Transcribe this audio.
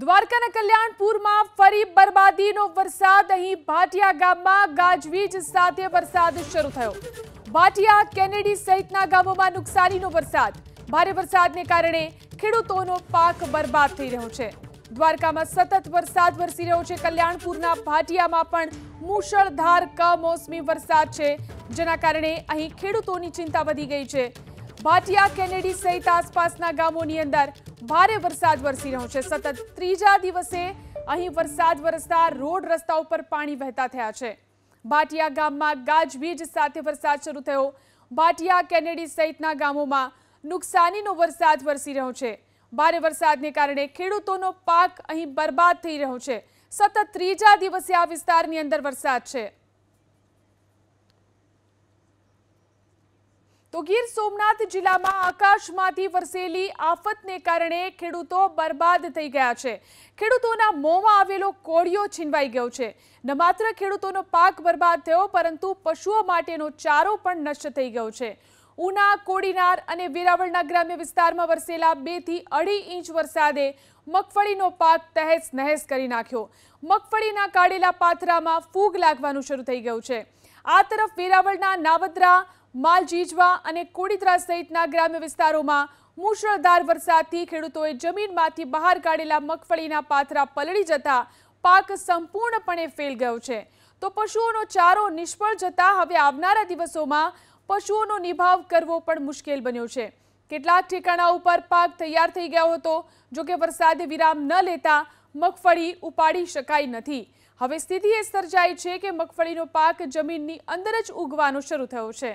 દ્વારકાના કલ્યાણપુરમાં ફરી બરબાદીનો વરસાદ અહીં ભાટિયા ગામમાં ગાજવીજ સાથે વરસાદ શરૂ થયો ભાટિયા કેનેડી સહિતના ગામોમાં નુકસાનીનો વરસાદ ભારે વરસાદને કારણે ખેડૂતોનો પાક બરબાદ થઈ રહ્યો છે દ્વારકામાં સતત વરસાદ વરસી રહ્યો છે કલ્યાણપુરના ભાટિયામાં પણ મુશળધાર કમોસમી વરસાદ છે જેના કારણે અહીં ખેડૂતોની ચિંતા વધી ગઈ છે ભાટિયા કેનેડી સહિત આસપાસના ગામોની અંદર ભારે વરસાદ વરસી રહ્યો છે સતત ત્રીજા દિવસે અહીં વરસાદ વરસતા રોડ રસ્તા ઉપર પાણી વહેતા થયા છે ભાટિયા ગામમાં ગાજવીજ સાથે વરસાદ શરૂ થયો ભાટિયા કેનેડી સહિતના ગામોમાં નુકસાનીનો વરસાદ વરસી રહ્યો છે ભારે વરસાદને કારણે ખેડૂતોનો પાક અહીં બરબાદ થઈ રહ્યો છે સતત ત્રીજા દિવસે આ વિસ્તારની અંદર વરસાદ છે તો ગીર સોમનાથ જિલ્લામાં આકાશમાંથી વરસેલી આફતને કારણે ખેડૂતો બરબાદ થઈ ગયા છે ખેડૂતોના મોંમાં આવેલો કોળિયો છીનવાઈ ગયો છે ન માત્ર ખેડૂતોનો પાક બરબાદ થયો પરંતુ પશુઓ માટેનો ચારો પણ નષ્ટ થઈ ગયો છે ઉના કોડીનાર અને વેરાવળના ગ્રામ્ય વિસ્તારમાં વરસેલા બેથી અઢી ઇંચ વરસાદે મગફળીનો પાક તહેસ નહેસ કરી નાખ્યો મગફળીના કાઢેલા પાથરામાં ફૂગ લાગવાનું શરૂ થઈ ગયું છે આ તરફ વેરાવળના નાવદરા માલજીજવા અને કોડીતરા સહિતના ગ્રામ્ય વિસ્તારોમાં મૂશળધાર વરસાદથી ખેડૂતોએ જમીનમાંથી બહાર કાઢેલા મગફળીના પાથરા પલળી જતા પાક સંપૂર્ણપણે ફેલ ગયો છે તો પશુઓનો ચારો નિષ્ફળ જતા હવે આવનારા દિવસોમાં પશુઓનો નિભાવ કરવો પણ મુશ્કેલ બન્યો છે કેટલાક ઠેકાણા ઉપર પાક તૈયાર થઈ ગયો હતો જોકે વરસાદે વિરામ ન લેતા મગફળી ઉપાડી શકાઈ નથી હવે સ્થિતિ એ સર્જાઈ છે કે મગફળીનો પાક જમીનની અંદર જ ઉગવાનો શરૂ થયો છે